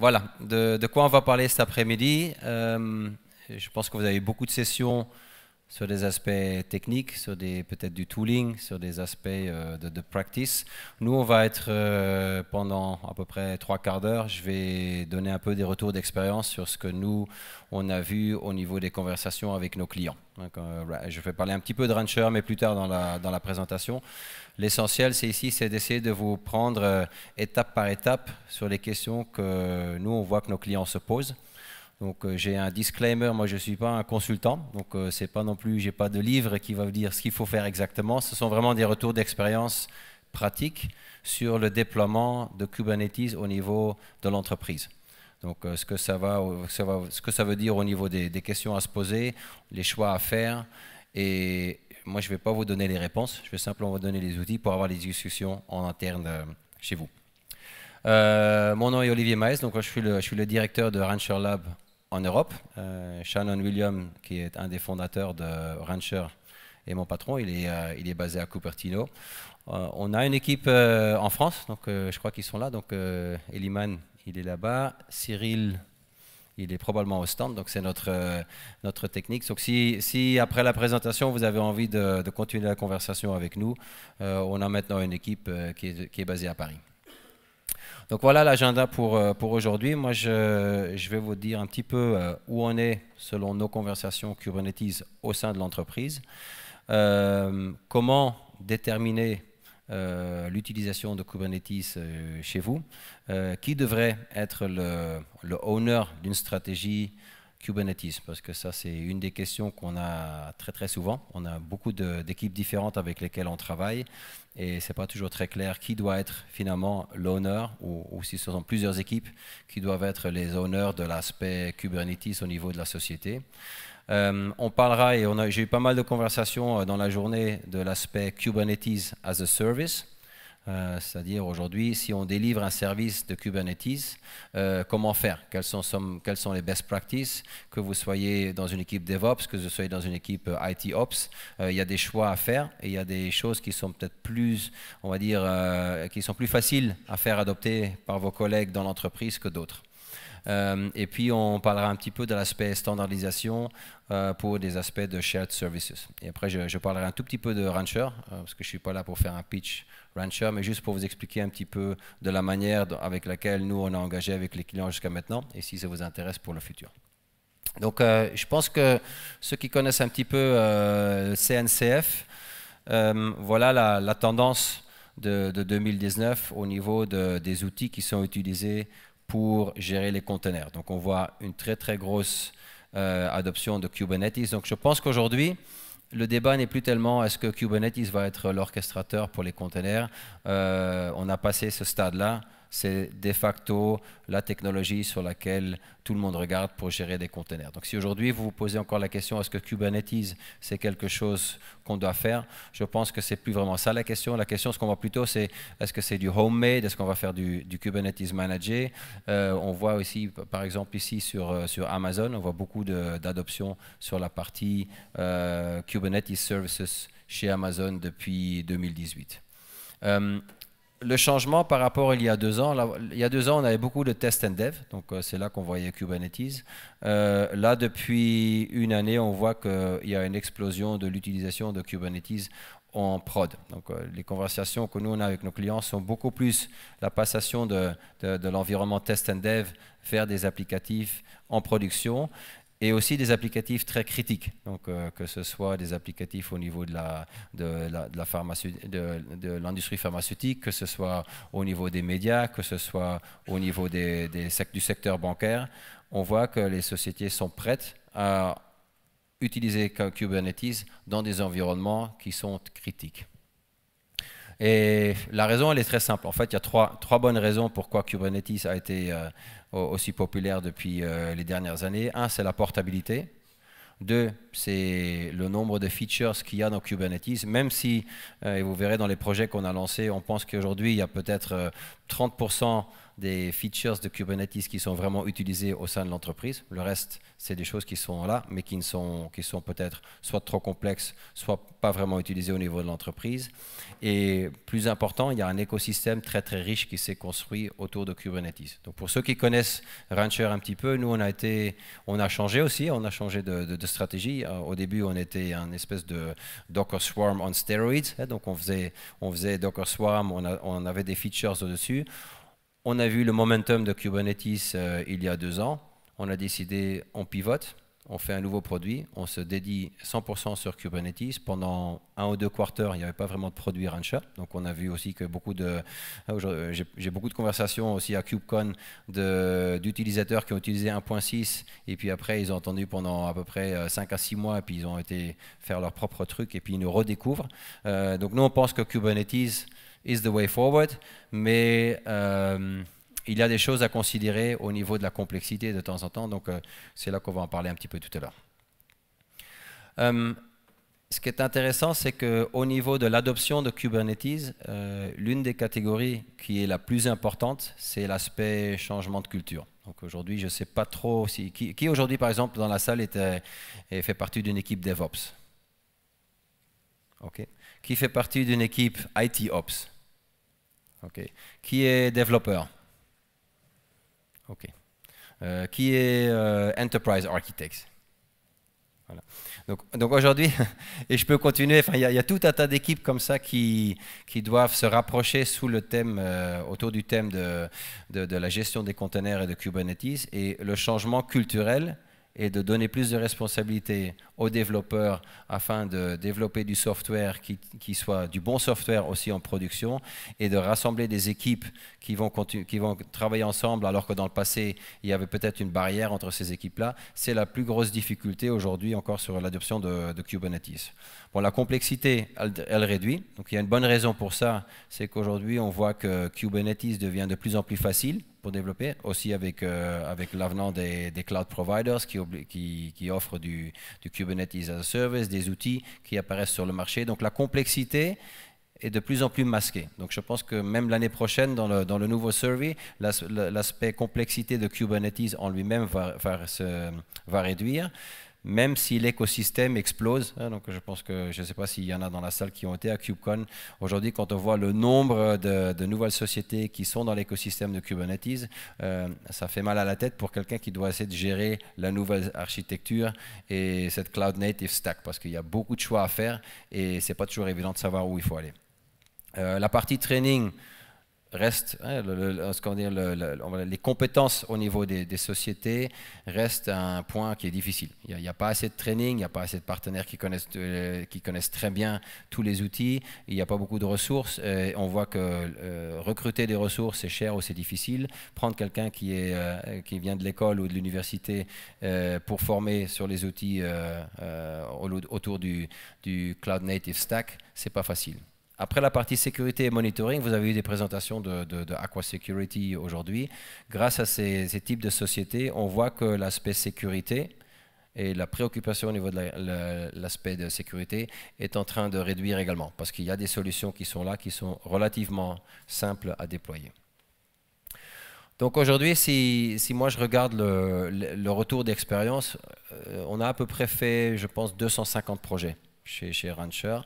Voilà, de, quoi on va parler cet après-midi. Euh, je pense que vous avez beaucoup de sessions sur des aspects techniques, sur des peut-être du tooling, sur des aspects euh, de, practice. Nous, on va être euh, pendant à peu près trois quarts d'heure. Je vais donner un peu des retours d'expérience sur ce que nous on a vu au niveau des conversations avec nos clients. Euh, je vais parler un petit peu de Rancher, mais plus tard dans la, dans la présentation. L'essentiel, c'est ici, c'est d'essayer de vous prendre étape par étape sur les questions que nous on voit que nos clients se posent donc euh, j'ai un disclaimer, moi je ne suis pas un consultant, donc euh, c'est pas non plus, j'ai pas de livre qui va vous dire ce qu'il faut faire exactement. Ce sont vraiment des retours d'expérience pratiques sur le déploiement de Kubernetes au niveau de l'entreprise. Donc euh, ce, que ça va, ce que ça veut dire au niveau des, questions à se poser, les choix à faire. Et moi je ne vais pas vous donner les réponses, je vais simplement vous donner les outils pour avoir les discussions en interne chez vous. mon nom est Olivier Maes, donc je suis le, je suis le directeur de Rancher Lab en Europe. Euh, Shannon William, qui est un des fondateurs de Rancher, et mon patron, il est, euh, il est basé à Cupertino. Euh, on a une équipe en France, donc je crois qu'ils sont là. Donc Eliman, il est là-bas. Cyril, il est probablement au stand, donc c'est notre, notre technique. Donc si, après la présentation, vous avez envie de, continuer la conversation avec nous, on a maintenant une équipe qui est basée à Paris. Donc voilà l'agenda pour, euh, pour aujourd'hui. Moi, je, vais vous dire un petit peu euh, où on est selon nos conversations Kubernetes au sein de l'entreprise. Euh, comment déterminer l'utilisation de Kubernetes chez vous Qui devrait être le, le owner d'une stratégie Kubernetes Parce que ça, c'est une des questions qu'on a très très souvent. On a beaucoup d'équipes différentes avec lesquelles on travaille et ce n'est pas toujours très clair qui doit être finalement l'honneur ou, si ce sont plusieurs équipes qui doivent être les owners de l'aspect Kubernetes au niveau de la société. Euh, on parlera et j'ai eu pas mal de conversations euh, dans la journée de l'aspect Kubernetes as a Service euh, c'est-à-dire aujourd'hui, si on délivre un service de Kubernetes, euh, comment faire quelles sont, les best practices Que vous soyez dans une équipe DevOps, que vous soyez dans une équipe euh, IT Ops, il y a des choix à faire et il y a des choses qui sont peut-être plus, on va dire, qui sont plus faciles à faire adopter par vos collègues dans l'entreprise que d'autres. Euh, et puis, on parlera un petit peu de l'aspect standardisation euh, pour des aspects de shared services. Et après, je, parlerai un tout petit peu de Rancher, euh, parce que je ne suis pas là pour faire un pitch Rancher, mais juste pour vous expliquer un petit peu de la manière avec laquelle nous, on a engagé avec les clients jusqu'à maintenant, et si ça vous intéresse pour le futur. Donc, je pense que ceux qui connaissent un petit peu euh, CNCF, voilà la, tendance de, 2019 au niveau des outils qui sont utilisés pour gérer les conteneurs. Donc on voit une très très grosse euh, adoption de Kubernetes. Donc je pense qu'aujourd'hui, le débat n'est plus tellement est-ce que Kubernetes va être l'orchestrateur pour les conteneurs. Euh, on a passé ce stade-là c'est de facto la technologie sur laquelle tout le monde regarde pour gérer des containers. Donc si aujourd'hui vous vous posez encore la question est-ce que Kubernetes c'est quelque chose qu'on doit faire, je pense que c'est plus vraiment ça la question. La question ce qu'on voit plutôt c'est est-ce que c'est du homemade, est-ce qu'on va faire du, Kubernetes managé. Euh, on voit aussi par exemple ici sur, euh, sur Amazon, on voit beaucoup d'adoption sur la partie euh, Kubernetes Services chez Amazon depuis 2018 le changement par rapport à il y a deux ans, il y a deux ans, on avait beaucoup de test and dev, donc euh, c'est là qu'on voyait Kubernetes. Euh, là, depuis une année, on voit qu'il y a une explosion de l'utilisation de Kubernetes en prod. Donc, euh, les conversations que nous on a avec nos clients sont beaucoup plus la passation de, de l'environnement test and dev vers des applicatifs en production et aussi des applicatifs très critiques, donc, euh, que ce soit des applicatifs au niveau de l'industrie la, la, pharmaceutique, que ce soit au niveau des médias, que ce soit au niveau des, des, du secteur bancaire. On voit que les sociétés sont prêtes à utiliser Kubernetes dans des environnements qui sont critiques. Et la raison, elle est très simple. En fait, il y a trois, trois bonnes raisons pourquoi Kubernetes a été... Euh, aussi populaire depuis euh, les dernières années. Un, c'est la portabilité. Deux, c'est le nombre de features qu'il y a dans Kubernetes. Même si, euh, et vous verrez dans les projets qu'on a lancés, on pense qu'aujourd'hui, il y a peut-être 30% euh, des features de Kubernetes qui sont vraiment utilisées au sein de l'entreprise. Le reste, c'est des choses qui sont là, mais qui ne sont, qui sont peut-être soit trop complexes, soit pas vraiment utilisées au niveau de l'entreprise. Et plus important, il y a un écosystème très très riche qui s'est construit autour de Kubernetes. Donc pour ceux qui connaissent Rancher un petit peu, nous on a été, on a changé aussi, on a changé de, stratégie. Euh, au début, on était un espèce de Docker Swarm on steroids, hein, donc on faisait, on faisait Docker Swarm, on, on avait des features au-dessus. On a vu le momentum de Kubernetes euh, il y a deux ans. On a décidé, on pivote, on fait un nouveau produit, on se dédie 100% sur Kubernetes. Pendant un ou deux quarters, il n'y avait pas vraiment de produit Rancha. Donc on a vu aussi que beaucoup de... Ah, j'ai beaucoup de conversations aussi à KubeCon d'utilisateurs qui ont utilisé 1.6 et puis après ils ont entendu pendant à peu près 5 euh, à 6 mois et puis ils ont été faire leur propre truc et puis ils nous redécouvrent. Euh, donc nous on pense que Kubernetes is the way forward, mais euh, il y a des choses à considérer au niveau de la complexité de temps en temps, donc euh, c'est là qu'on va en parler un petit peu tout à l'heure. Euh, ce qui est intéressant, c'est qu'au niveau de l'adoption de Kubernetes, l'une des catégories qui est la plus importante, c'est l'aspect changement de culture. Donc aujourd'hui, je ne sais pas trop si, qui, aujourd'hui, par exemple, dans la salle était, et fait partie d'une équipe DevOps. Ok qui fait partie d'une équipe IT Ops, qui est développeur, ok euh, qui est euh, Enterprise Architect. Donc, aujourd'hui, et je peux continuer, il y, a tout un tas d'équipes comme ça qui, qui, doivent se rapprocher sous le thème, euh, autour du thème de, de, la gestion des containers et de Kubernetes. Et le changement culturel et de donner plus de responsabilités aux développeurs afin de développer du software qui, soit du bon software aussi en production et de rassembler des équipes qui vont, qui vont travailler ensemble alors que dans le passé il y avait peut-être une barrière entre ces équipes-là. C'est la plus grosse difficulté aujourd'hui encore sur l'adoption de Kubernetes la complexité, elle, réduit. Donc il y a une bonne raison pour ça, c'est qu'aujourd'hui on voit que Kubernetes devient de plus en plus facile pour développer, aussi avec, euh, avec l'avenant des, cloud providers qui, qui, qui offrent du, Kubernetes as a service, des outils qui apparaissent sur le marché. Donc la complexité est de plus en plus masquée. Donc je pense que même l'année prochaine, dans le, dans le, nouveau survey, l'aspect complexité de Kubernetes en lui-même va, va, va, réduire même si l'écosystème explose. Hein, donc je pense que je ne sais pas s'il y en a dans la salle qui ont été à KubeCon. Aujourd'hui, quand on voit le nombre de, nouvelles sociétés qui sont dans l'écosystème de Kubernetes, euh, ça fait mal à la tête pour quelqu'un qui doit essayer de gérer la nouvelle architecture et cette cloud native stack, parce qu'il y a beaucoup de choix à faire et c'est pas toujours évident de savoir où il faut aller. Euh, la partie training reste, les compétences au niveau des, sociétés restent un point qui est difficile. Il n'y a, pas assez de training, il n'y a pas assez de partenaires qui connaissent, euh, qui connaissent très bien tous les outils, il n'y a pas beaucoup de ressources. Euh, on voit que euh, recruter des ressources, c'est cher ou c'est difficile. Prendre quelqu'un qui, est, qui vient de l'école ou de l'université pour former sur les outils autour du, du Cloud Native Stack, c'est pas facile. Après la partie sécurité et monitoring, vous avez eu des présentations de, Aqua Security aujourd'hui. Grâce à ces, types de sociétés, on voit que l'aspect sécurité et la préoccupation au niveau de l'aspect de sécurité est en train de réduire également, parce qu'il y a des solutions qui sont là, qui sont relativement simples à déployer. Donc aujourd'hui, si, moi je regarde le, le retour d'expérience, euh, on a à peu près fait, je pense, 250 projets chez, Rancher,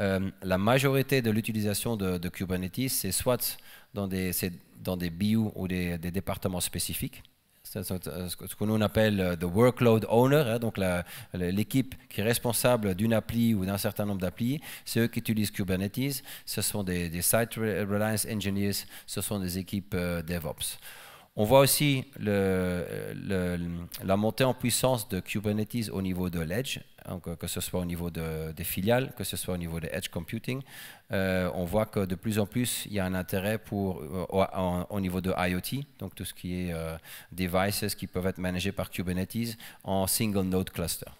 euh, la majorité de l'utilisation de, Kubernetes, c'est soit dans des, dans des BU ou des, départements spécifiques, euh, ce que nous on appelle euh, the workload owner, hein, donc l'équipe qui est responsable d'une appli ou d'un certain nombre d'applis, c'est eux qui utilisent Kubernetes, ce sont des, site reliance engineers, ce sont des équipes DevOps. On voit aussi la montée en puissance de Kubernetes au niveau de l'Edge, hein, que ce soit au niveau des filiales, que ce soit au niveau de Edge Computing. Euh, on voit que de plus en plus, il y a un intérêt pour, euh, au, niveau de IoT, donc tout ce qui est euh, devices qui peuvent être managés par Kubernetes en single node cluster.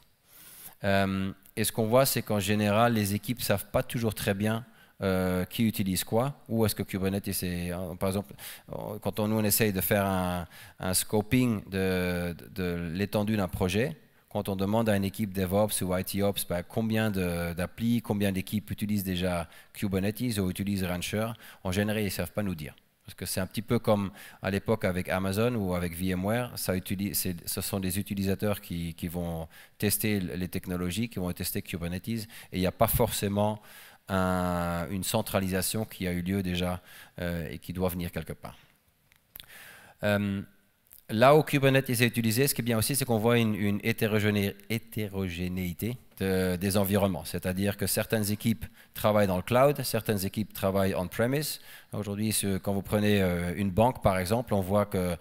et ce qu'on voit, c'est qu'en général, les équipes ne savent pas toujours très bien euh, qui utilise quoi, où est-ce que Kubernetes est. Euh, par exemple, euh, quand on, nous on essaye de faire un, scoping de, l'étendue d'un projet, quand on demande à une équipe DevOps ou ITOps bah, combien d'applis, combien d'équipes utilisent déjà Kubernetes ou utilisent Rancher, en général, ils ne savent pas nous dire. Parce que c'est un petit peu comme à l'époque avec Amazon ou avec VMware, ça utilise, ce sont des utilisateurs qui, qui, vont tester les technologies, qui vont tester Kubernetes, et il n'y a pas forcément une centralisation qui a eu lieu déjà euh, et qui doit venir quelque part. Euh, là où Kubernetes est utilisé, ce qui est bien aussi, c'est qu'on voit une, hétérogénéité des environnements. C'est-à-dire que certaines équipes travaillent dans le cloud, certaines équipes travaillent on-premise. Aujourd'hui, quand vous prenez euh, une banque, par exemple, on voit que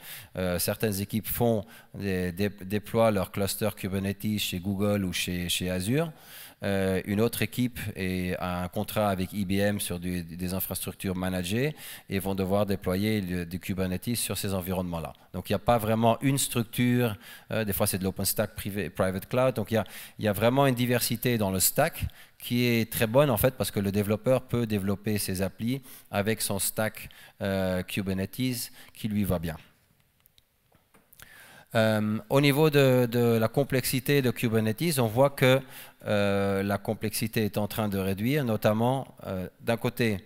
certaines équipes font déploient leur cluster Kubernetes chez Google ou chez, chez Azure. Euh, une autre équipe a un contrat avec IBM sur des infrastructures managées et vont devoir déployer du Kubernetes sur ces environnements-là. Donc il n'y a pas vraiment une structure, euh, des fois c'est de l'OpenStack privé, private cloud, donc il y, a, vraiment une diversité dans le stack qui est très bonne en fait parce que le développeur peut développer ses applis avec son stack euh, Kubernetes qui lui va bien. Euh, au niveau de, la complexité de Kubernetes, on voit que euh, la complexité est en train de réduire, notamment euh, d'un côté,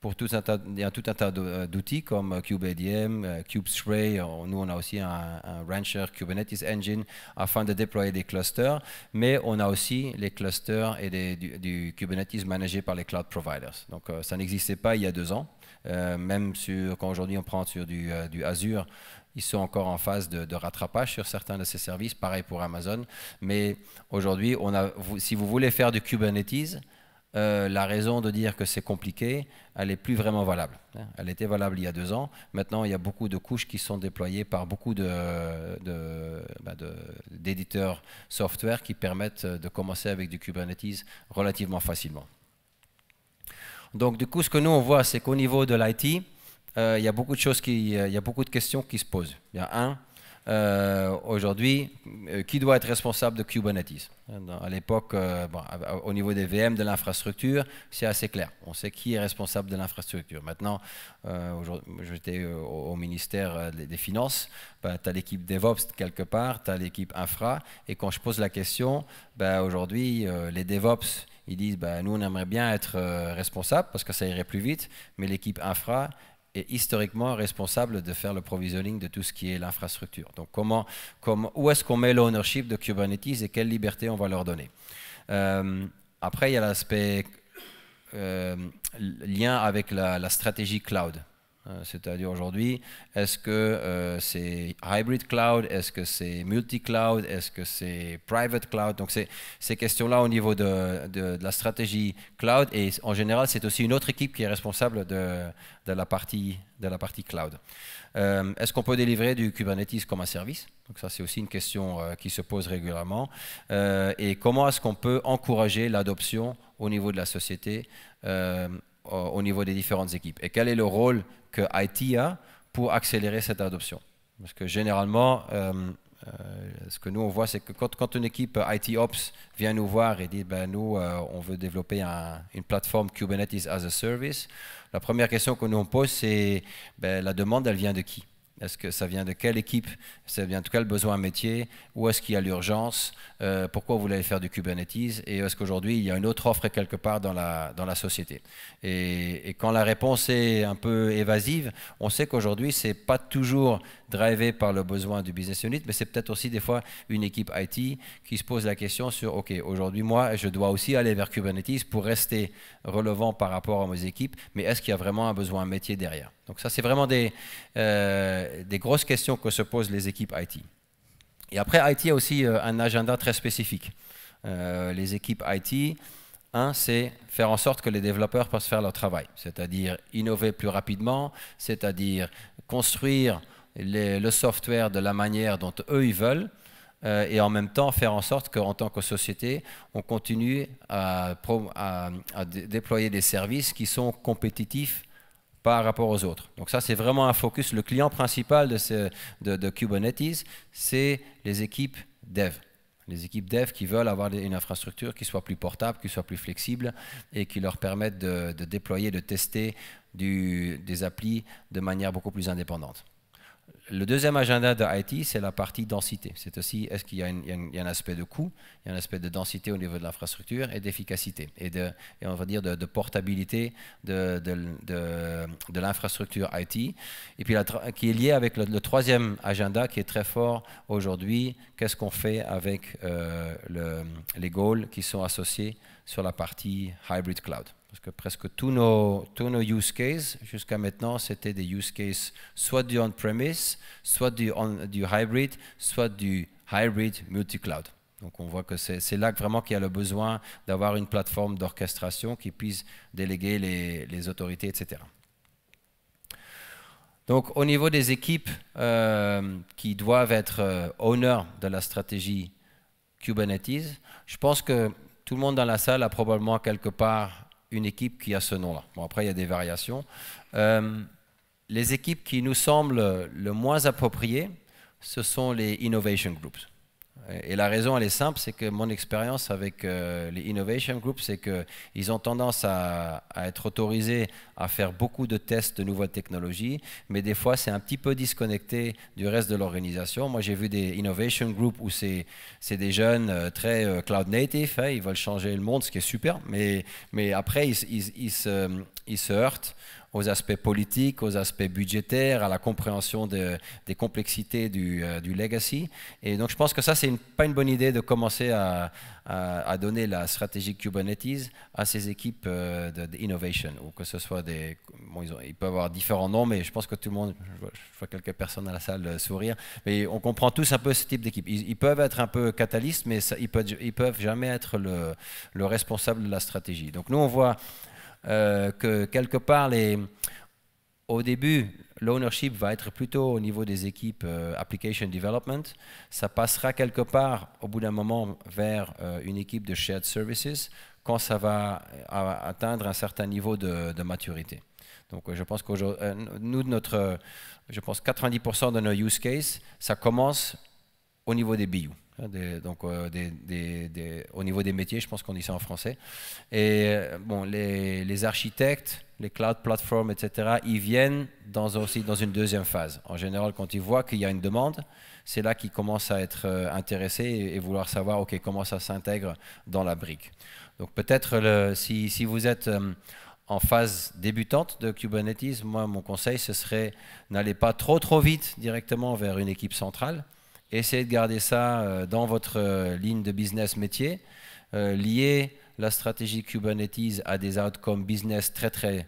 pour tout un il y a tout un tas d'outils comme KubeADM, KubeSpray, nous on a aussi un, Rancher Kubernetes Engine afin de déployer des clusters, mais on a aussi les clusters et du, Kubernetes managés par les cloud providers. Donc ça n'existait pas il y a deux ans, même quand aujourd'hui on prend sur du Azure, ils sont encore en phase de, rattrapage sur certains de ces services, pareil pour Amazon. Mais aujourd'hui, si vous voulez faire du Kubernetes, euh, la raison de dire que c'est compliqué, elle n'est plus vraiment valable. Hein. Elle était valable il y a deux ans. Maintenant, il y a beaucoup de couches qui sont déployées par beaucoup bah, d'éditeurs de, software qui permettent euh, de commencer avec du Kubernetes relativement facilement. Donc, du coup, ce que nous, on voit, c'est qu'au niveau de l'IT, euh, il y a beaucoup de choses qui, euh, il y a beaucoup de questions qui se posent. Il y a un, euh, aujourd'hui, qui doit être responsable de Kubernetes À l'époque, au niveau des VM, de l'infrastructure, c'est assez clair. On sait qui est responsable de l'infrastructure. Maintenant, j'étais au, ministère des, Finances, bah, tu as l'équipe DevOps quelque part, tu as l'équipe infra, et quand je pose la question, bah, aujourd'hui, les DevOps, ils disent, bah, nous, on aimerait bien être responsable parce que ça irait plus vite, mais l'équipe infra, historiquement responsable de faire le provisioning de tout ce qui est l'infrastructure. Donc comment, où est-ce qu'on met l'ownership de Kubernetes et quelle liberté on va leur donner euh, Après, il y a l'aspect euh, lien avec la stratégie cloud. Euh, c'est-à-dire aujourd'hui, est-ce que euh, c'est hybrid cloud, est-ce que c'est multi-cloud, est-ce que c'est private cloud Donc ces questions-là au niveau de, la stratégie cloud et en général c'est aussi une autre équipe qui est responsable de, la, partie, cloud. Euh, est-ce qu'on peut délivrer du Kubernetes comme un service Donc ça c'est aussi une question qui se pose régulièrement. et comment est-ce qu'on peut encourager l'adoption au niveau de la société euh, au niveau des différentes équipes Et quel est le rôle que IT a pour accélérer cette adoption Parce que généralement, euh, euh, ce que nous on voit, c'est que quand, une équipe IT Ops vient nous voir et dit ben, nous, on veut développer une plateforme Kubernetes as a Service, la première question que nous on pose, c'est ben, la demande, elle vient de qui est-ce que ça vient de quelle équipe Ça vient de quel besoin métier Où est-ce qu'il y a l'urgence euh, Pourquoi vous voulez faire du Kubernetes Et est-ce qu'aujourd'hui, il y a une autre offre quelque part dans la, dans la société et, et quand la réponse est un peu évasive, on sait qu'aujourd'hui, ce n'est pas toujours drivé par le besoin du business unit, mais c'est peut-être aussi des fois une équipe IT qui se pose la question sur, OK, aujourd'hui, moi, je dois aussi aller vers Kubernetes pour rester relevant par rapport à mes équipes, mais est-ce qu'il y a vraiment un besoin métier derrière donc ça, c'est vraiment euh, des, grosses questions que se posent les équipes IT. Et après, IT a aussi euh, un agenda très spécifique. Euh, les équipes IT, un, c'est faire en sorte que les développeurs puissent faire leur travail, c'est-à-dire innover plus rapidement, c'est-à-dire construire le software de la manière dont eux, ils veulent, et en même temps faire en sorte qu'en tant que société, on continue à déployer des services qui sont compétitifs par rapport aux autres. Donc ça, c'est vraiment un focus. Le client principal de, de, Kubernetes, c'est les équipes dev. Les équipes dev qui veulent avoir une infrastructure qui soit plus portable, qui soit plus flexible et qui leur permette de, déployer, de tester des applis de manière beaucoup plus indépendante. Le deuxième agenda de IT, c'est la partie densité. C'est aussi, est-ce qu'il y, a un aspect de coût, un aspect de densité au niveau de l'infrastructure et d'efficacité, et, de, on va dire de, portabilité de, l'infrastructure IT, et puis qui est lié avec le, troisième agenda qui est très fort aujourd'hui, qu'est-ce qu'on fait avec euh, les goals qui sont associés sur la partie hybrid cloud. Parce que presque tous nos, use cases jusqu'à maintenant, c'était des use cases soit du on-premise, soit du, hybrid, soit du hybrid multi-cloud. Donc on voit que c'est là vraiment qu'il y a le besoin d'avoir une plateforme d'orchestration qui puisse déléguer les, autorités, etc. Donc au niveau des équipes euh, qui doivent être euh, owners de la stratégie Kubernetes, je pense que tout le monde dans la salle a probablement quelque part une équipe qui a ce nom-là. Bon, après, il y a des variations. Euh, les équipes qui nous semblent le moins appropriées, ce sont les innovation groups. Et la raison, elle est simple, c'est que mon expérience avec euh, les Innovation groups, c'est qu'ils ont tendance à, être autorisés à faire beaucoup de tests de nouvelles technologies, mais des fois, c'est un petit peu disconnecté du reste de l'organisation. Moi, j'ai vu des Innovation groups où c'est des jeunes euh, très euh, cloud native, hein, ils veulent changer le monde, ce qui est super, mais, mais après, ils, se, se heurtent aux aspects politiques, aux aspects budgétaires, à la compréhension de, des complexités du, euh, legacy. Et donc je pense que ça, c'est pas une bonne idée de commencer à, donner la stratégie Kubernetes à ces équipes euh, d'innovation, ou que ce soit des... ils, peuvent avoir différents noms, mais je pense que tout le monde, je vois, quelques personnes à la salle euh, sourire, mais on comprend tous un peu ce type d'équipe. Ils, peuvent être un peu catalystes, mais ils, peuvent, ils peuvent jamais être le, le responsable de la stratégie. Donc nous, on voit euh, que quelque part, les, au début, l'ownership va être plutôt au niveau des équipes euh, application development. Ça passera quelque part, au bout d'un moment, vers euh, une équipe de shared services quand ça va atteindre un certain niveau de, maturité. Donc je pense qu'aujourd'hui, nous, notre, je pense 90% de nos use cases, ça commence au niveau des BU. Hein, donc, euh, au niveau des métiers, je pense qu'on dit ça en français. Et euh, bon, les, architectes, les cloud platforms, etc., ils viennent dans, aussi dans une deuxième phase. En général, quand ils voient qu'il y a une demande, c'est là qu'ils commencent à être euh, intéressés et, vouloir savoir ok comment ça s'intègre dans la brique. Donc peut-être si, vous êtes... en phase débutante de Kubernetes, moi, mon conseil, ce serait n'allez pas trop trop vite directement vers une équipe centrale. Essayez de garder ça euh, dans votre euh, ligne de business métier. Euh, Liez la stratégie Kubernetes à des outcomes business très très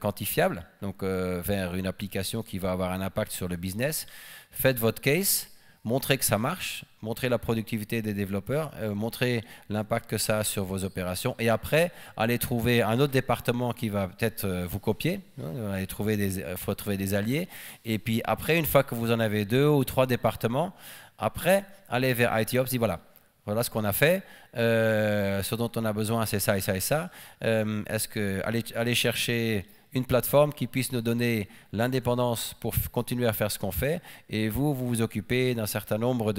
quantifiables, donc vers une application qui va avoir un impact sur le business. Faites votre case montrer que ça marche, montrer la productivité des développeurs, euh, montrer l'impact que ça a sur vos opérations, et après, aller trouver un autre département qui va peut-être euh, vous copier, il hein, euh, faut trouver des alliés, et puis après, une fois que vous en avez deux ou trois départements, après, aller vers ITOps, dit voilà, voilà ce qu'on a fait. ce dont on a besoin, c'est ça et ça et ça. Est-ce que Allez aller chercher une plateforme qui puisse nous donner l'indépendance pour continuer à faire ce qu'on fait, et vous, vous vous occupez d'un certain nombre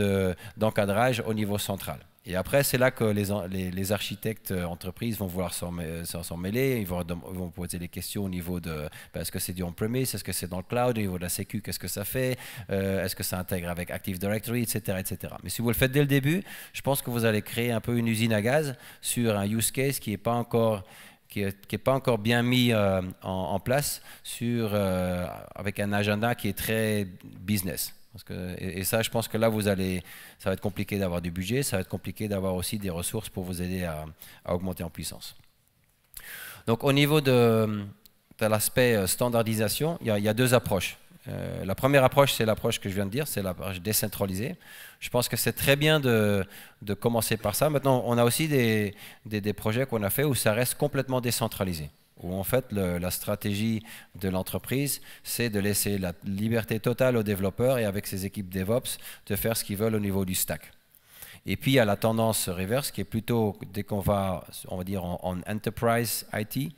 d'encadrages au niveau central. Et après, c'est là que les, les, architectes euh, entreprises vont vouloir s'en mêler, ils vont, vont, poser des questions au niveau de parce ben, est-ce que c'est du on-premise, est-ce que c'est dans le cloud, au niveau de la sécu, qu'est-ce que ça fait, euh, est-ce que ça intègre avec Active Directory, etc., etc. Mais si vous le faites dès le début, je pense que vous allez créer un peu une usine à gaz sur un use case qui n'est pas encore qui n'est pas encore bien mis euh, en, place sur, euh, avec un agenda qui est très business. Parce que, et, ça, je pense que là, vous allez, ça va être compliqué d'avoir du budget, ça va être compliqué d'avoir aussi des ressources pour vous aider à, augmenter en puissance. Donc au niveau de, l'aspect euh, standardisation, il y, a deux approches. Euh, la première approche, c'est l'approche que je viens de dire, c'est l'approche décentralisée. Je pense que c'est très bien de, de, commencer par ça. Maintenant, on a aussi des, des, projets qu'on a fait où ça reste complètement décentralisé où en fait la stratégie de l'entreprise, c'est de laisser la liberté totale aux développeurs et avec ses équipes DevOps de faire ce qu'ils veulent au niveau du stack. Et puis il y a la tendance reverse qui est plutôt dès qu'on va, on va dire en enterprise IT,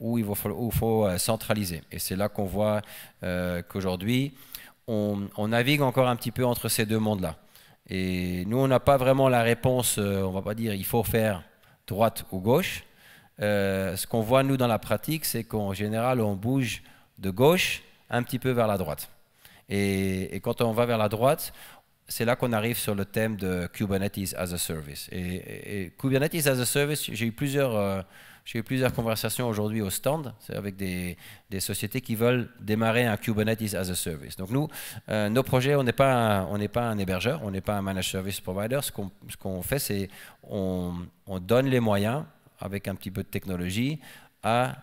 où il faut, faut euh, centraliser. Et c'est là qu'on voit euh, qu'aujourd'hui, on, navigue encore un petit peu entre ces deux mondes-là. Et nous, on n'a pas vraiment la réponse, euh, on va pas dire il faut faire droite ou gauche. ce qu'on voit, nous, dans la pratique, c'est qu'en général, on bouge de gauche un petit peu vers la droite. Et, quand on va vers la droite, c'est là qu'on arrive sur le thème de Kubernetes as a Service. Et, Kubernetes as a Service, j'ai eu plusieurs... J'ai eu plusieurs conversations aujourd'hui au stand c'est avec des, sociétés qui veulent démarrer un Kubernetes as a service. Donc nous, euh, nos projets, on n'est pas, un, on n'est pas un hébergeur, on n'est pas un managed service provider. Ce qu'on, ce qu'on fait, c'est on, donne les moyens avec un petit peu de technologie à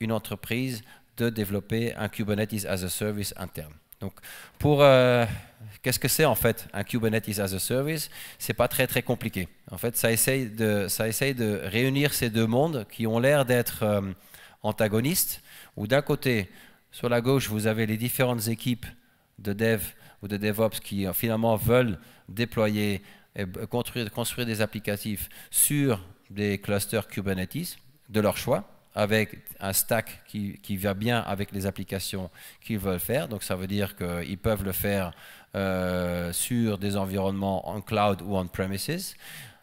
une entreprise de développer un Kubernetes as a service interne. Donc, pour euh, qu'est-ce que c'est en fait un Kubernetes as a service C'est pas très très compliqué. En fait, ça essaye de, réunir ces deux mondes qui ont l'air d'être euh, antagonistes. Où d'un côté, sur la gauche, vous avez les différentes équipes de dev ou de DevOps qui euh, finalement veulent déployer et construire, construire des applicatifs sur des clusters Kubernetes de leur choix avec un stack qui, qui, va bien avec les applications qu'ils veulent faire. Donc ça veut dire qu'ils peuvent le faire euh, sur des environnements en cloud ou on-premises.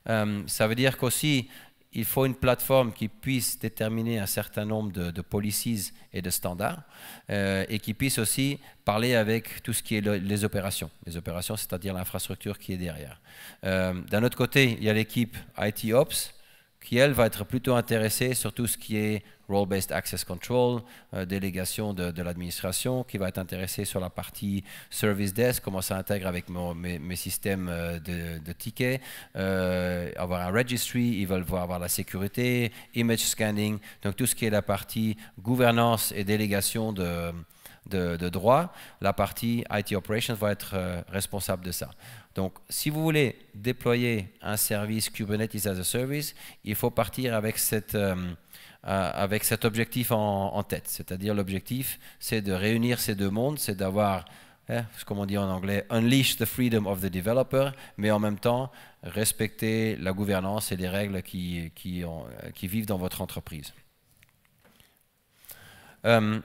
Euh, ça veut dire qu'aussi, il faut une plateforme qui puisse déterminer un certain nombre de, policies et de standards euh, et qui puisse aussi parler avec tout ce qui est les opérations. Les opérations, c'est-à-dire l'infrastructure qui est derrière. D'un autre côté, il y a l'équipe IT Ops qui, elle, va être plutôt intéressée sur tout ce qui est role-based access control, euh, délégation de, l'administration, qui va être intéressée sur la partie service desk, comment ça intègre avec mes, systèmes euh, de, tickets, euh, avoir un registry, ils veulent voir avoir la sécurité, image scanning, donc tout ce qui est la partie gouvernance et délégation de, de droits. La partie IT operations va être responsable de ça. Donc, si vous voulez déployer un service Kubernetes as a Service, il faut partir avec, euh, euh, cet objectif en, tête. C'est-à-dire l'objectif, c'est de réunir ces deux mondes, c'est d'avoir, hein, comme on dit en anglais, unleash the freedom of the developer, mais en même temps respecter la gouvernance et les règles qui, vivent dans votre entreprise. Euh,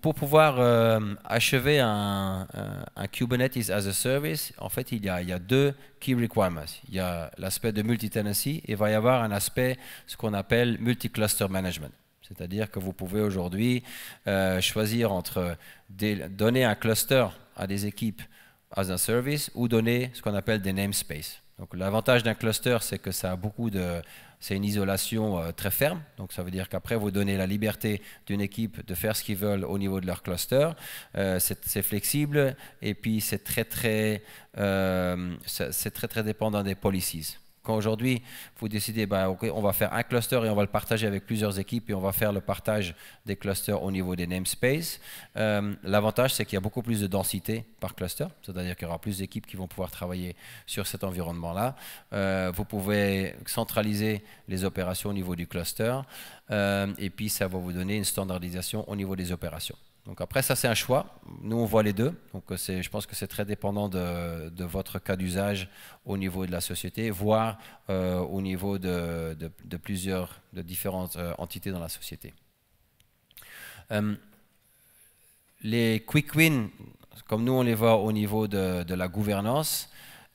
pour, pouvoir euh, achever euh, un, Kubernetes as a service, en fait, il y a, il deux key requirements. Il y a l'aspect de multi-tenancy et il va y avoir un aspect, ce qu'on appelle multi-cluster management. C'est-à-dire que vous pouvez aujourd'hui euh, choisir entre des, donner un cluster à des équipes as a service ou donner ce qu'on appelle des namespaces. Donc l'avantage d'un cluster, c'est que ça a beaucoup de, c'est une isolation euh, très ferme. Donc ça veut dire qu'après, vous donnez la liberté d'une équipe de faire ce qu'ils veulent au niveau de leur cluster. Euh, c'est flexible et puis c'est euh, c'est très très dépendant des policies. Quand aujourd'hui, vous décidez, qu'on ben, on va faire un cluster et on va le partager avec plusieurs équipes et on va faire le partage des clusters au niveau des namespaces, euh, l'avantage, c'est qu'il y a beaucoup plus de densité par cluster, c'est-à-dire qu'il y aura plus d'équipes qui vont pouvoir travailler sur cet environnement-là. Euh, vous pouvez centraliser les opérations au niveau du cluster euh, et puis ça va vous donner une standardisation au niveau des opérations. Donc après, ça c'est un choix. Nous, on voit les deux. Donc euh, je pense que c'est très dépendant de, votre cas d'usage au niveau de la société, voire euh, au niveau de, plusieurs, de différentes euh, entités dans la société. les quick wins, comme nous on les voit au niveau de, la gouvernance,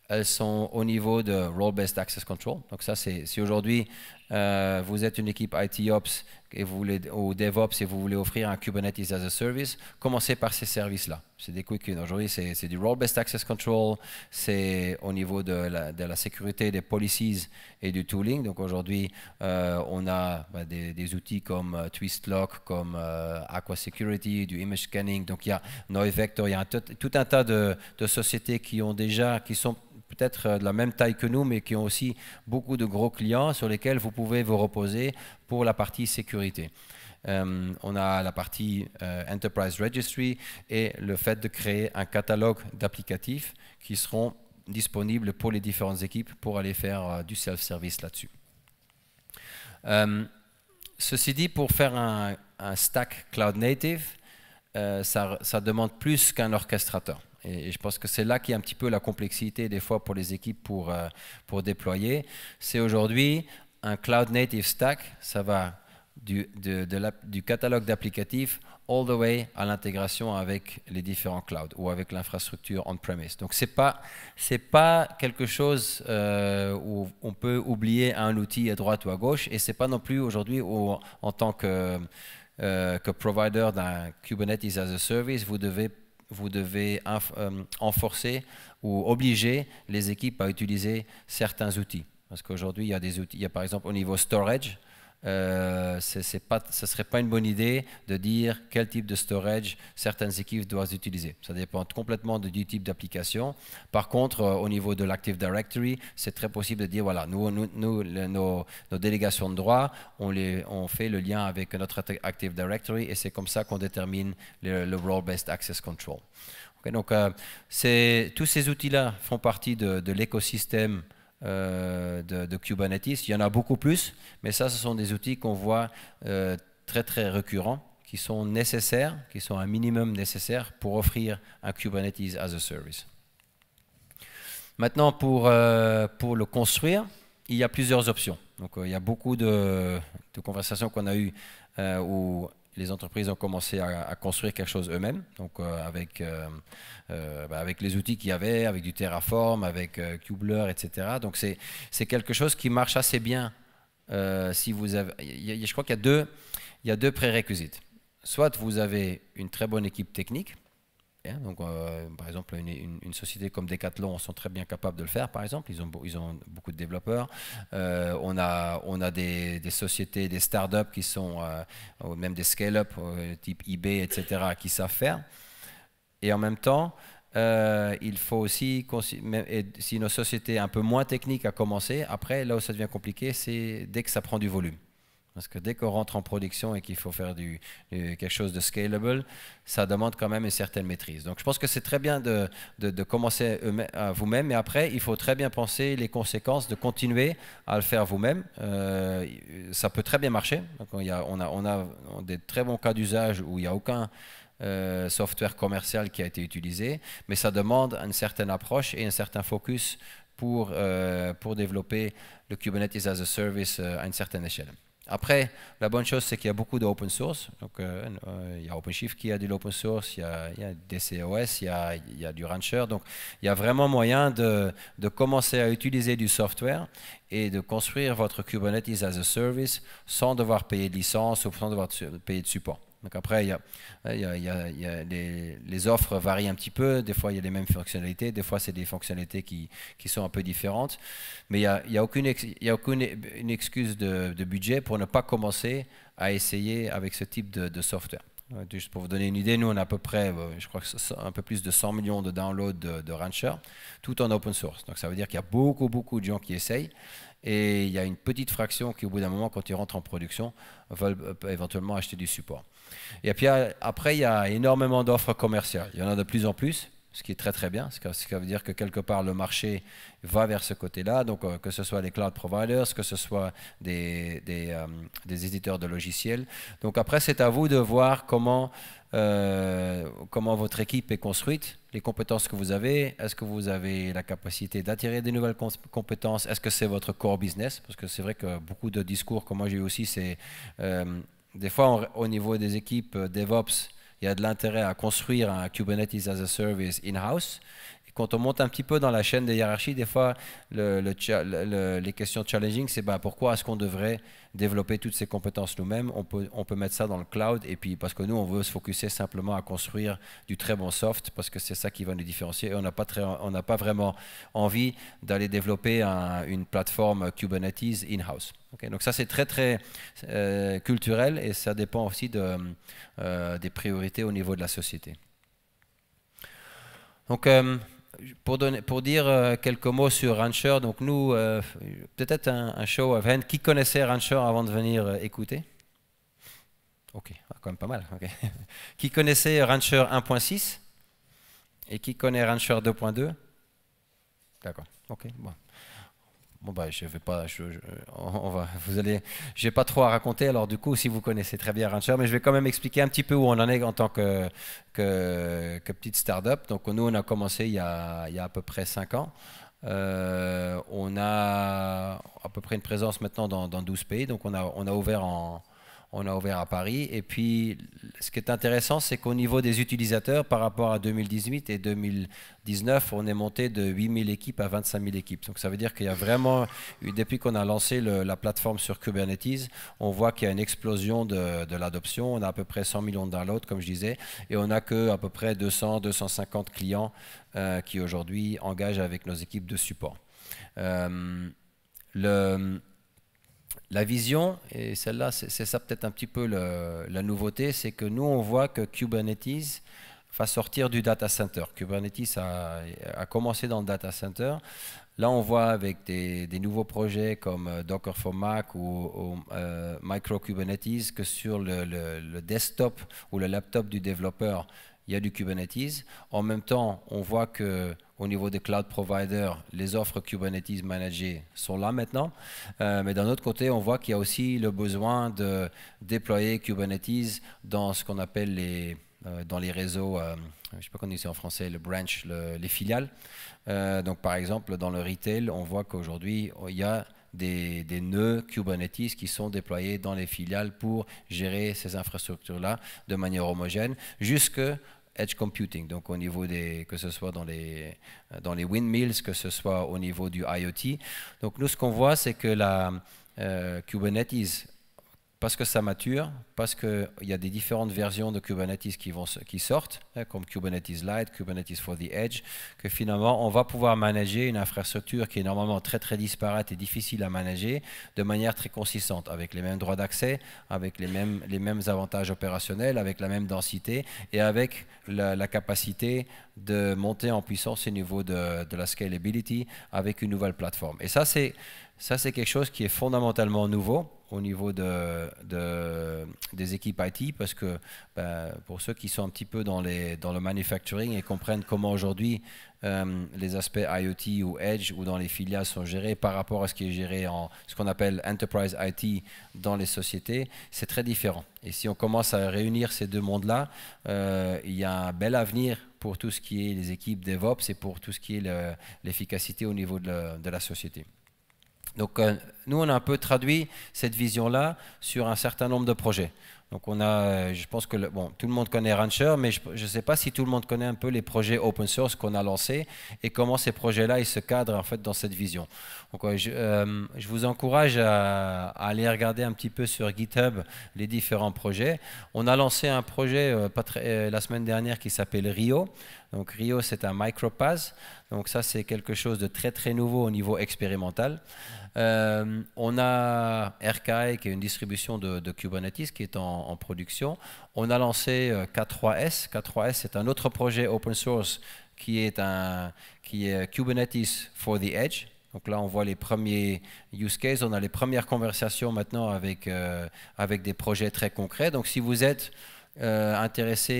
elles sont au niveau de Role-Based Access Control. Donc ça, c'est si aujourd'hui euh, vous êtes une équipe Ops et vous voulez, ou DevOps et vous voulez offrir un Kubernetes as a Service, commencez par ces services-là. C'est des quick Aujourd'hui, c'est du role-based access control, c'est au niveau de la, sécurité des policies et du tooling. Donc aujourd'hui, euh, on a bah, des, outils comme euh, TwistLock, comme Aqua Security, du image scanning. Donc il y a NoiVector, il y a tout, un tas de, de sociétés qui ont déjà, qui sont peut-être euh, de la même taille que nous, mais qui ont aussi beaucoup de gros clients sur lesquels vous pouvez vous reposer pour la partie sécurité. Euh, on a la partie euh, Enterprise Registry et le fait de créer un catalogue d'applicatifs qui seront disponibles pour les différentes équipes pour aller faire du self-service là-dessus. ceci dit, pour faire un, stack cloud native, ça demande plus qu'un orchestrateur. Et je pense que c'est là qui est un petit peu la complexité des fois pour les équipes pour, euh, pour déployer. C'est aujourd'hui un cloud native stack, ça va du, du catalogue d'applicatifs all the way à l'intégration avec les différents clouds ou avec l'infrastructure on-premise. Donc ce n'est pas, pas quelque chose euh, où on peut oublier un outil à droite ou à gauche et ce n'est pas non plus aujourd'hui en tant que, euh, que provider d'un Kubernetes as a service, vous devez vous devez renforcer euh, enforcer ou obliger les équipes à utiliser certains outils. Parce qu'aujourd'hui, il y a des outils, il y a par exemple au niveau storage, euh, ce ne serait pas une bonne idée de dire quel type de storage certaines équipes doivent utiliser. Ça dépend complètement du type d'application. Par contre, euh, au niveau de l'Active Directory, c'est très possible de dire, voilà, nous, nous, nos, délégations de droits on, on fait le lien avec notre Active Directory et c'est comme ça qu'on détermine le, Role-Based Access Control. donc, euh, tous ces outils-là font partie de, de l'écosystème euh, de, Kubernetes. Il y en a beaucoup plus, mais ça, ce sont des outils qu'on voit euh, très, très récurrents, qui sont nécessaires, qui sont un minimum nécessaire pour offrir un Kubernetes as a service. Maintenant, pour, euh, pour le construire, il y a plusieurs options. Donc, il y a beaucoup de, conversations qu'on a eues où les entreprises ont commencé à, construire quelque chose eux-mêmes, donc euh, avec, euh, euh, bah, avec les outils qu'il y avait, avec du Terraform, avec Kubler, etc. Donc c'est quelque chose qui marche assez bien. si vous avez, je crois qu'il y, a deux, il y a deux prérequisites. Soit vous avez une très bonne équipe technique, Hein, donc, euh, par exemple, une, société comme Decathlon sont très bien capables de le faire, par exemple. Ils ont, ils beaucoup de développeurs. Euh, on a, des, sociétés, des startups qui sont, euh, même des scale-up, type eBay, etc., qui savent faire. Et en même temps, il faut aussi, si nos sociétés un peu moins technique à commencer, après, là où ça devient compliqué, c'est dès que ça prend du volume. Parce que dès qu'on rentre en production et qu'il faut faire du, quelque chose de scalable, ça demande quand même une certaine maîtrise. Donc je pense que c'est très bien de, commencer à vous-même, mais après, il faut très bien penser les conséquences de continuer à le faire vous-même. Euh, ça peut très bien marcher. on, a, des très bons cas d'usage où il n'y a aucun euh, software commercial qui a été utilisé, mais ça demande une certaine approche et un certain focus pour euh, développer le Kubernetes as a Service à une certaine échelle. Après, la bonne chose, c'est qu'il y a beaucoup d'open source. Donc, euh, euh, il y a OpenShift qui a de l'open source, il y, a, DCOS, il y a, du Rancher. Donc, il y a vraiment moyen de, de, commencer à utiliser du software et de construire votre Kubernetes as a service sans devoir payer de licence ou sans devoir payer de support. Donc après, les, offres varient un petit peu. Des fois, il y a les mêmes fonctionnalités. Des fois, c'est des fonctionnalités qui, sont un peu différentes. Mais il n'y a, aucune, excuse de, budget pour ne pas commencer à essayer avec ce type de, software. Juste pour vous donner une idée, nous, on a à peu près, je crois que un peu plus de 100 millions de downloads de, de Rancher, tout en open source. Donc ça veut dire qu'il y a beaucoup, beaucoup de gens qui essayent. Et il y a une petite fraction qui, au bout d'un moment, quand ils rentrent en production, veulent euh, éventuellement acheter du support. Et puis euh, après, il y a énormément d'offres commerciales. Il y en a de plus en plus, ce qui est très très bien. Ce qui veut dire que quelque part, le marché va vers ce côté-là. Donc, euh, que ce soit les cloud providers, que ce soit euh, des, éditeurs de logiciels. Donc après, c'est à vous de voir comment, comment votre équipe est construite, les compétences que vous avez. Est-ce que vous avez la capacité d'attirer des nouvelles compétences Est-ce que c'est votre core business Parce que c'est vrai que beaucoup de discours, que moi j'ai eu aussi, c'est... Des fois, au niveau des équipes euh, DevOps, il y a de l'intérêt à construire un Kubernetes as a Service in-house quand on monte un petit peu dans la chaîne des hiérarchies, des fois, les questions challenging, c'est bah, pourquoi est-ce qu'on devrait développer toutes ces compétences nous-mêmes on peut, on peut mettre ça dans le cloud, et puis parce que nous, on veut se focaliser simplement à construire du très bon soft, parce que c'est ça qui va nous différencier. Et on n'a pas, pas vraiment envie d'aller développer une plateforme Kubernetes in-house. donc ça, c'est très, très euh, culturel, et ça dépend aussi euh, des priorités au niveau de la société. Donc, euh, pour, donner, pour dire euh, quelques mots sur Rancher, donc nous, euh, peut-être un, show à event. Qui connaissait Rancher avant de venir euh, écouter Ok, ah, quand même pas mal. qui connaissait Rancher 1.6 Et qui connaît Rancher 2.2 D'accord, ok. Bon. Bon bah je vais pas, on va, vous allez, j'ai pas trop à raconter. Alors du coup, si vous connaissez très bien Rancher, mais je vais quand même expliquer un petit peu où on en est en tant que petite start-up. Donc nous, on a commencé il y a, à peu près 5 ans. Euh, on a à peu près une présence maintenant dans, dans 12 pays. Donc on a, on a ouvert en, on a ouvert à Paris. Et puis, ce qui est intéressant, c'est qu'au niveau des utilisateurs, par rapport à 2018 et 2019, on est monté de 8000 équipes à 25000 équipes. Donc, ça veut dire qu'il y a vraiment, depuis qu'on a lancé la plateforme sur Kubernetes, on voit qu'il y a une explosion de, l'adoption. On a à peu près 100 millions de downloads, comme je disais, et on n'a que à peu près 200, 250 clients euh, qui aujourd'hui engagent avec nos équipes de support. Euh, le, la vision, et celle-là, c'est ça peut-être un petit peu la nouveauté, c'est que nous, on voit que Kubernetes va sortir du data center. Kubernetes a, commencé dans le data center. Là, on voit avec des, nouveaux projets comme euh, Docker for Mac ou, euh, Micro Kubernetes que sur le desktop ou le laptop du développeur, il y a du Kubernetes. En même temps, on voit que au niveau des cloud providers, les offres Kubernetes managées sont là maintenant. Euh, mais d'un autre côté, on voit qu'il y a aussi le besoin de déployer Kubernetes dans ce qu'on appelle les, euh, dans les réseaux, euh, je ne sais pas comment on dit en français, le branch, les filiales. donc par exemple, dans le retail, on voit qu'aujourd'hui, il y a des, des, nœuds Kubernetes qui sont déployés dans les filiales pour gérer ces infrastructures-là de manière homogène, jusque edge computing, donc au niveau des, que ce soit dans les, dans les windmills, que ce soit au niveau du IoT. Donc nous, ce qu'on voit, c'est que la euh, Kubernetes parce que ça mature, parce qu'il y a des différentes versions de Kubernetes qui, vont, qui sortent, hein, comme Kubernetes Lite, Kubernetes for the Edge, que finalement on va pouvoir manager une infrastructure qui est normalement très très disparate et difficile à manager de manière très consistante, avec les mêmes droits d'accès, avec les mêmes, les mêmes avantages opérationnels, avec la même densité et avec la, la capacité de monter en puissance au niveau de, de la scalability avec une nouvelle plateforme. Et ça c'est ça, c'est quelque chose qui est fondamentalement nouveau au niveau de, des équipes IT, parce que ben, pour ceux qui sont un petit peu dans, le manufacturing et comprennent comment aujourd'hui euh, les aspects IoT ou Edge ou dans les filiales sont gérés par rapport à ce qui est géré en ce qu'on appelle Enterprise IT dans les sociétés, c'est très différent. Et si on commence à réunir ces deux mondes-là, euh, il y a un bel avenir pour tout ce qui est les équipes DevOps et pour tout ce qui est l'efficacité au niveau de la société. Donc euh, nous, on a un peu traduit cette vision-là sur un certain nombre de projets. Donc on a, euh, je pense que bon, tout le monde connaît Rancher, mais je ne sais pas si tout le monde connaît un peu les projets open source qu'on a lancés et comment ces projets-là ils se cadrent en fait dans cette vision. Donc euh, je, vous encourage à, aller regarder un petit peu sur GitHub les différents projets. On a lancé un projet la semaine dernière qui s'appelle Rio. Donc Rio, c'est un micropass. Donc ça, c'est quelque chose de très très nouveau au niveau expérimental. Euh, on a RKI, qui est une distribution de, Kubernetes qui est en, production. On a lancé euh, K3S. K3S, c'est un autre projet open source qui est, un, qui est euh, Kubernetes for the Edge. Donc là, on voit les premiers use cases, on a les premières conversations maintenant avec, avec des projets très concrets. Donc si vous êtes euh, intéressé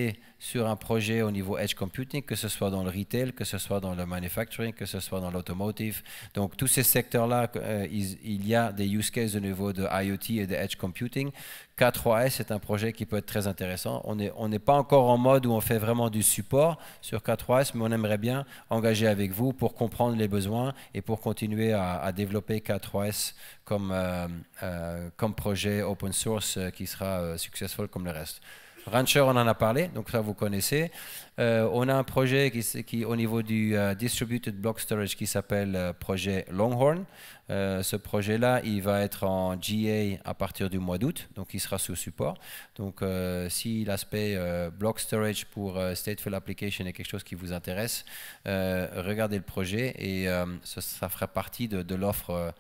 intéressés sur un projet au niveau edge computing, que ce soit dans le retail, que ce soit dans le manufacturing, que ce soit dans l'automotive. Donc tous ces secteurs-là, euh, il, y a des use cases au niveau de IoT et de edge computing. K3S est un projet qui peut être très intéressant. On n'est on n'est pas encore en mode où on fait vraiment du support sur K3S, mais on aimerait bien engager avec vous pour comprendre les besoins et pour continuer à, développer K3S comme, euh, comme projet open source qui sera successful comme le reste. Rancher, on en a parlé, donc ça vous connaissez. Euh, on a un projet qui, qui au niveau du euh, Distributed Block Storage qui s'appelle euh, projet Longhorn. ce projet-là, il va être en GA à partir du mois d'août, donc il sera sous support. Donc si l'aspect Block Storage pour Stateful Application est quelque chose qui vous intéresse, regardez le projet et ça, fera partie de l'offre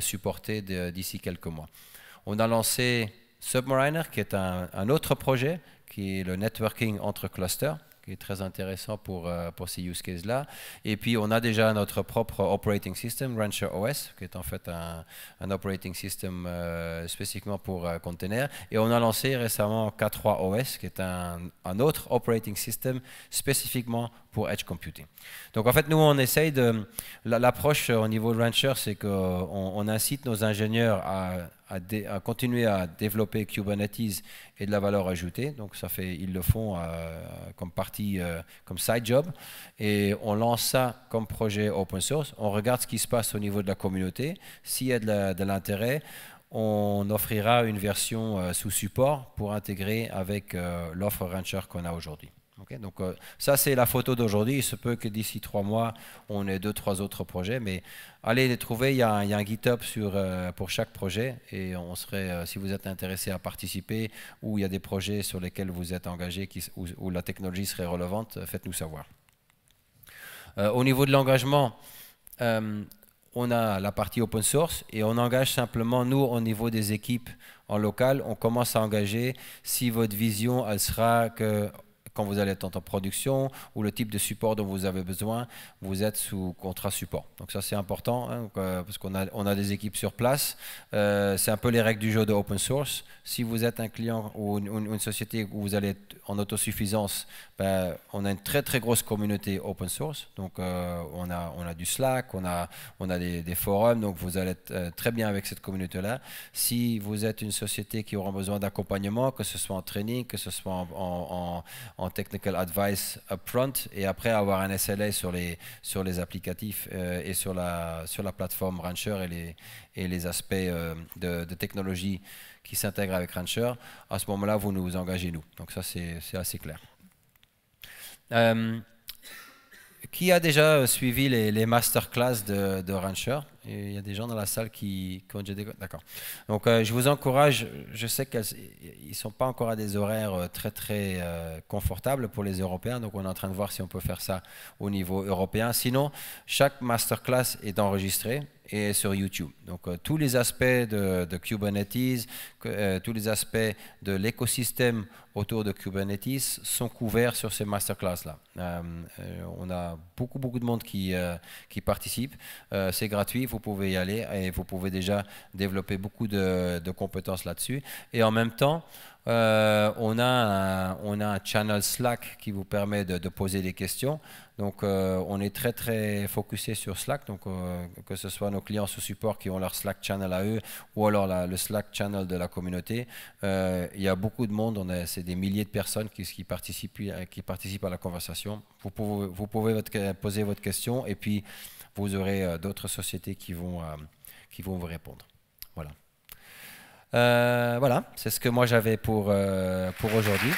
supportée d'ici quelques mois. On a lancé Submariner, qui est un, autre projet, qui est le networking entre clusters, qui est très intéressant pour, euh, pour ces use cases-là. Et puis, on a déjà notre propre operating system, Rancher OS, qui est en fait un, operating system euh, spécifiquement pour euh, containers. Et on a lancé récemment K3 OS, qui est un, autre operating system spécifiquement pour Edge Computing. Donc en fait, nous, on essaye de... L'approche au niveau de Rancher, c'est qu'on on incite nos ingénieurs à à, continuer à développer Kubernetes et de la valeur ajoutée. Donc ça fait, ils le font euh, comme partie, euh, comme side job. Et on lance ça comme projet open source. On regarde ce qui se passe au niveau de la communauté. S'il y a de l'intérêt, on offrira une version euh, sous support pour intégrer avec l'offre Rancher qu'on a aujourd'hui donc euh, ça, c'est la photo d'aujourd'hui. Il se peut que d'ici trois mois, on ait deux, trois autres projets. Mais allez les trouver. Il y a un, GitHub sur, euh, pour chaque projet. Et on serait, euh, si vous êtes intéressé à participer ou il y a des projets sur lesquels vous êtes engagé qui, la technologie serait relevante, faites-nous savoir. au niveau de l'engagement, on a la partie open source et on engage simplement, nous, au niveau des équipes en local, on commence à engager si votre vision, elle sera que quand vous allez être en production ou le type de support dont vous avez besoin, vous êtes sous contrat support. Donc ça c'est important hein, euh, parce qu'on a, on a des équipes sur place. Euh, c'est un peu les règles du jeu de open source. Si vous êtes un client ou une, société où vous allez être en autosuffisance, ben, on a une très très grosse communauté open source. Donc euh, on, a, on a du Slack, on a, on a des, forums, donc vous allez être très bien avec cette communauté-là. Si vous êtes une société qui aura besoin d'accompagnement, que ce soit en training, que ce soit en en technical advice upfront et après avoir un SLA sur les, sur les applicatifs euh, et sur la, sur la plateforme Rancher et les, et les aspects euh, de, technologie qui s'intègrent avec Rancher, à ce moment-là, vous nous engagez nous. Donc ça, c'est assez clair. Euh, qui a déjà suivi les, masterclass de, de Rancher il y a des gens dans la salle qui, ont déjà des... D'accord. Donc euh, je vous encourage, je sais qu'ils ne sont pas encore à des horaires euh, très très euh, confortables pour les Européens, donc on est en train de voir si on peut faire ça au niveau européen. Sinon, chaque masterclass est enregistrée et sur YouTube. Donc tous les aspects de, Kubernetes, tous les aspects de l'écosystème autour de Kubernetes sont couverts sur ces masterclass-là. on a beaucoup, beaucoup de monde qui, qui participe. c'est gratuit vous pouvez y aller et vous pouvez déjà développer beaucoup de, compétences là-dessus. Et en même temps, euh, on, a un, on a un channel Slack qui vous permet de, poser des questions. Donc, euh, on est très, très focusé sur Slack. Donc, euh, que ce soit nos clients sous support qui ont leur Slack channel à eux ou alors le Slack channel de la communauté, il y a beaucoup de monde. C'est des milliers de personnes qui, qui, participent, qui participent à la conversation. Vous pouvez, vous pouvez poser votre question et puis vous aurez euh, d'autres sociétés qui vont, euh, qui vont vous répondre. Voilà. Euh, voilà, c'est ce que moi j'avais pour, pour aujourd'hui.